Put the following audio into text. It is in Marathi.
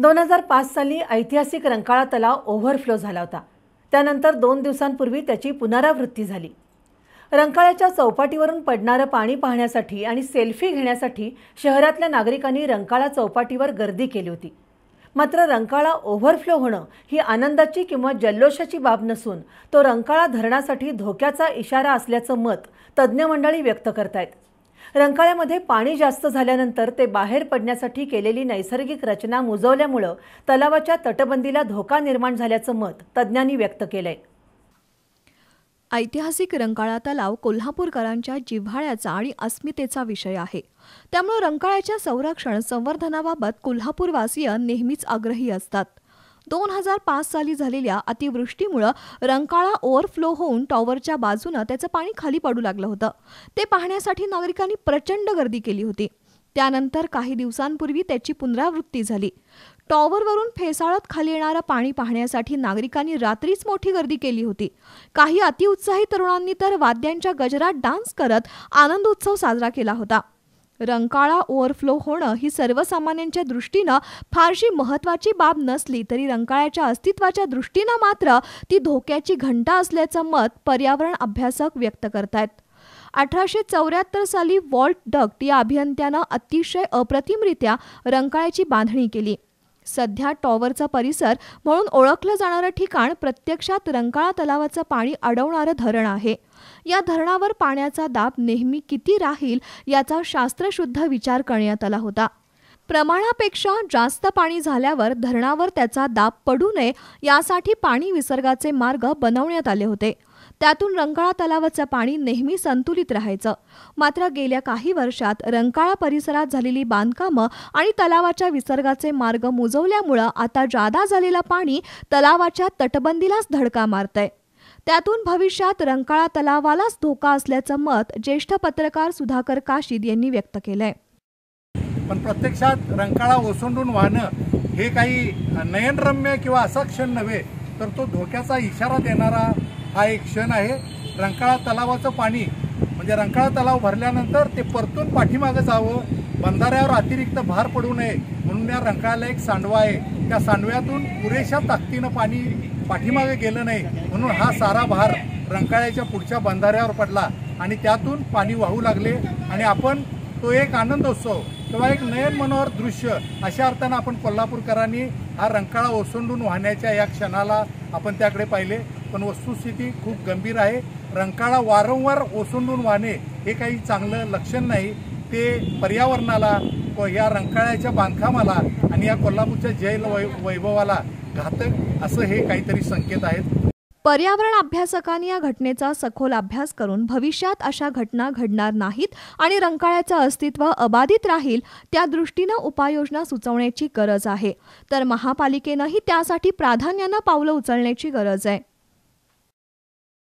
दोन हजार पाच साली ऐतिहासिक रंकाळा तलाव ओव्हरफ्लो झाला होता त्यानंतर दोन दिवसांपूर्वी त्याची पुनरावृत्ती झाली रंकाळ्याच्या चौपाटीवरून पडणारं पाणी पाहण्यासाठी आणि सेल्फी घेण्यासाठी शहरातल्या नागरिकांनी रंकाळा चौपाटीवर गर्दी केली होती मात्र रंकाळा ओव्हरफ्लो होणं ही आनंदाची किंवा जल्लोषाची बाब नसून तो रंकाळा धरणासाठी धोक्याचा इशारा असल्याचं मत तज्ज्ञ मंडळी व्यक्त करतायत रंकाळ्यामध्ये पाणी जास्त झाल्यानंतर ते बाहेर पडण्यासाठी केलेली नैसर्गिक रचना मुजवल्यामुळं तलावाच्या तटबंदीला धोका निर्माण झाल्याचं मत तज्ज्ञांनी व्यक्त केलंय ऐतिहासिक रंकाळा तलाव कोल्हापूरकरांच्या जिव्हाळ्याचा आणि अस्मितेचा विषय आहे त्यामुळे रंकाळ्याच्या संरक्षण संवर्धनाबाबत कोल्हापूरवासीय नेहमीच आग्रही असतात दोन हजार पाच साली झालेल्या अतिवृष्टीमुळं रंकाळा ओव्हरफ्लो होऊन टॉवरच्या बाजूनं त्याचं पाणी खाली पडू लागलं होतं ते पाहण्यासाठी नागरिकांनी प्रचंड गर्दी केली होती त्यानंतर काही दिवसांपूर्वी त्याची पुनरावृत्ती झाली टॉवरवरून फेसाळत खाली येणारं पाणी पाहण्यासाठी नागरिकांनी रात्रीच मोठी गर्दी केली होती काही अतिउत्साही तरुणांनी तर वाद्यांच्या गजरात डान्स करत आनंदोत्सव साजरा केला होता रंकाळा ओव्हरफ्लो होणं ही सर्वसामान्यांच्या दृष्टीनं फारशी महत्त्वाची बाब नसली तरी रंकाळ्याच्या अस्तित्वाच्या दृष्टीनं मात्र ती धोक्याची घंटा असल्याचं मत पर्यावरण अभ्यासक व्यक्त आहेत अठराशे चौऱ्याहत्तर साली वॉल्ट डक्ट या अभियंत्यानं अतिशय अप्रतिमरित्या रंकाळ्याची बांधणी केली सध्या टॉवरचा परिसर म्हणून ओळखलं जाणारं ठिकाण प्रत्यक्षात रंकाळा तलावाचं पाणी अडवणारं धरण आहे या धरणावर पाण्याचा दाब नेहमी किती राहील याचा शास्त्रशुद्ध विचार करण्यात आला होता प्रमाणापेक्षा जास्त पाणी झाल्यावर धरणावर त्याचा दाब पडू नये यासाठी पाणी विसर्गाचे मार्ग बनवण्यात आले होते त्यातून रंकाळा तलावाचं पाणी नेहमी संतुलित राहायचं मात्र गेल्या काही वर्षात रंकाळा परिसरात झालेली बांधकामं आणि तलावाच्या विसर्गाचे मार्ग मुजवल्यामुळं आता जादा झालेलं पाणी तलावाच्या तटबंदीलाच धडका मारतंय त्यातून भविष्यात रंकाळा तलावालाच धोका असल्याचं मत ज्येष्ठ पत्रकार सुधाकर काशीद यांनी व्यक्त केलंय पण प्रत्यक्षात रंकाळा ओसंडून वाहणं हे काही नयनरम्य किंवा असा क्षण नव्हे तर तो धोक्याचा इशारा देणारा हा एक क्षण आहे रंकाळा तलावाचं पाणी म्हणजे रंकाळा तलाव भरल्यानंतर ते परतून पाठीमागं जावं बंधाऱ्यावर अतिरिक्त भार पडू नये म्हणून या रंकाळ्याला एक सांडवा आहे त्या सांडव्यातून पुरेशा ताकदीनं पाणी पाठीमागे गेलं नाही म्हणून हा सारा भार रंकाळ्याच्या पुढच्या बंधाऱ्यावर पडला आणि त्यातून पाणी वाहू लागले आणि आपण तो एक आनंदोत्सव किंवा एक नयन मनोहर दृश्य अशा अर्थानं आपण कोल्हापूरकरांनी हा रंकाळा ओसंडून वाहण्याच्या या क्षणाला आपण त्याकडे पाहिले पण वस्तुस्थिती खूप गंभीर आहे रंकाळा वारंवार ओसंडून वाहणे हे काही चांगलं लक्षण नाही ते पर्यावरणाला या रंकाळ्याच्या बांधकामाला आणि या कोल्हापूरच्या जैल वैभवाला घातक असं हे काहीतरी संकेत आहेत पर्यावरण अभ्यासकांनी या घटनेचा सखोल अभ्यास करून भविष्यात अशा घटना घडणार नाहीत आणि रंकाळ्याचं अस्तित्व अबाधित राहील त्या दृष्टीनं उपाययोजना सुचवण्याची गरज आहे तर महापालिकेनंही त्यासाठी प्राधान्यानं पावलं उचलण्याची गरज आहे